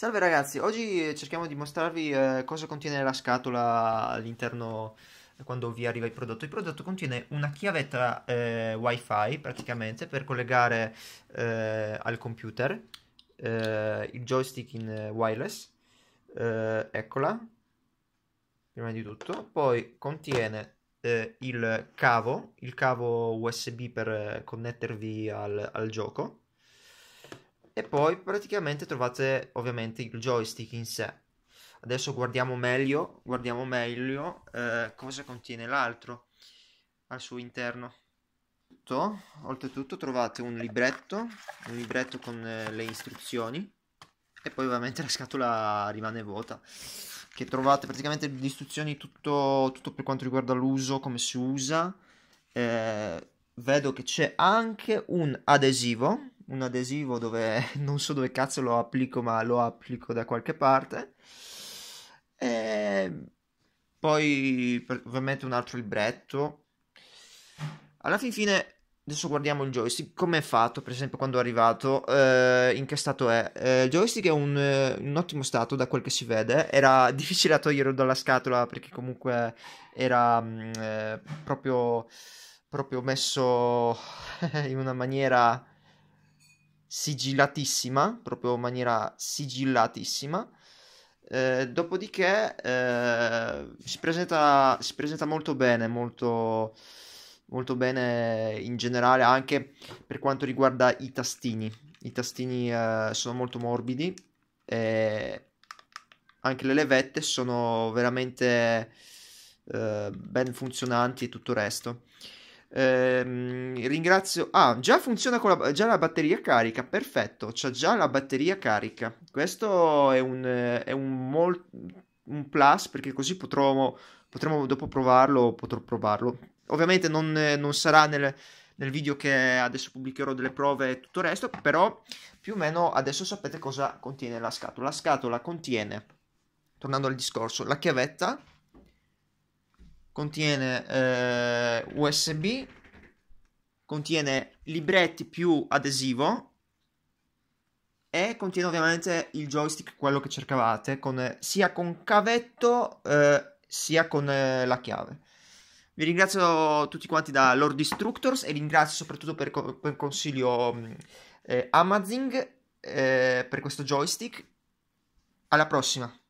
Salve ragazzi, oggi eh, cerchiamo di mostrarvi eh, cosa contiene la scatola all'interno eh, quando vi arriva il prodotto. Il prodotto contiene una chiavetta eh, wifi praticamente per collegare eh, al computer eh, il joystick in wireless, eccola, prima di tutto. Poi contiene il cavo, il cavo USB per connettervi al, al gioco e poi praticamente trovate ovviamente il joystick in sé. Adesso guardiamo meglio, guardiamo meglio eh, cosa contiene l'altro al suo interno. Tutto, oltretutto trovate un libretto, un libretto con eh, le istruzioni e poi ovviamente la scatola rimane vuota che trovate praticamente le istruzioni tutto, tutto per quanto riguarda l'uso, come si usa. Eh, vedo che c'è anche un adesivo un adesivo dove non so dove cazzo lo applico, ma lo applico da qualche parte. E ehm, poi ovviamente un altro libretto. Alla fin fine adesso guardiamo il joystick, come è fatto per esempio quando è arrivato, eh, in che stato è. Eh, il joystick è un, eh, un, ottimo stato da quel che si vede, era difficile da toglierlo dalla scatola perché comunque era mm, eh, proprio, proprio messo in una maniera sigillatissima, proprio in maniera sigillatissima. Eh, dopodiché eh, si, presenta, si, presenta, molto bene, molto, molto bene in generale anche per quanto riguarda i tastini. I tastini eh, sono molto morbidi e anche le levette sono veramente eh, ben funzionanti e tutto il resto. Ehm, ringrazio. Ah, già funziona con la, già la batteria carica. Perfetto, c'ha già la batteria carica. Questo è un, è un, mol, un plus perché così potremo, potremo dopo provarlo. Potrò provarlo. Ovviamente non, non sarà nel, nel, video che adesso pubblicherò delle prove e tutto il resto, però più o meno adesso sapete cosa contiene la scatola. La scatola contiene, tornando al discorso, la chiavetta contiene eh, USB, contiene libretti più adesivo e contiene ovviamente il joystick, quello che cercavate, con, sia con cavetto eh, sia con eh, la chiave. Vi ringrazio tutti quanti da Lord Destructors e ringrazio soprattutto per, co- per consiglio mm, eh, Amazing eh, per questo joystick. Alla prossima!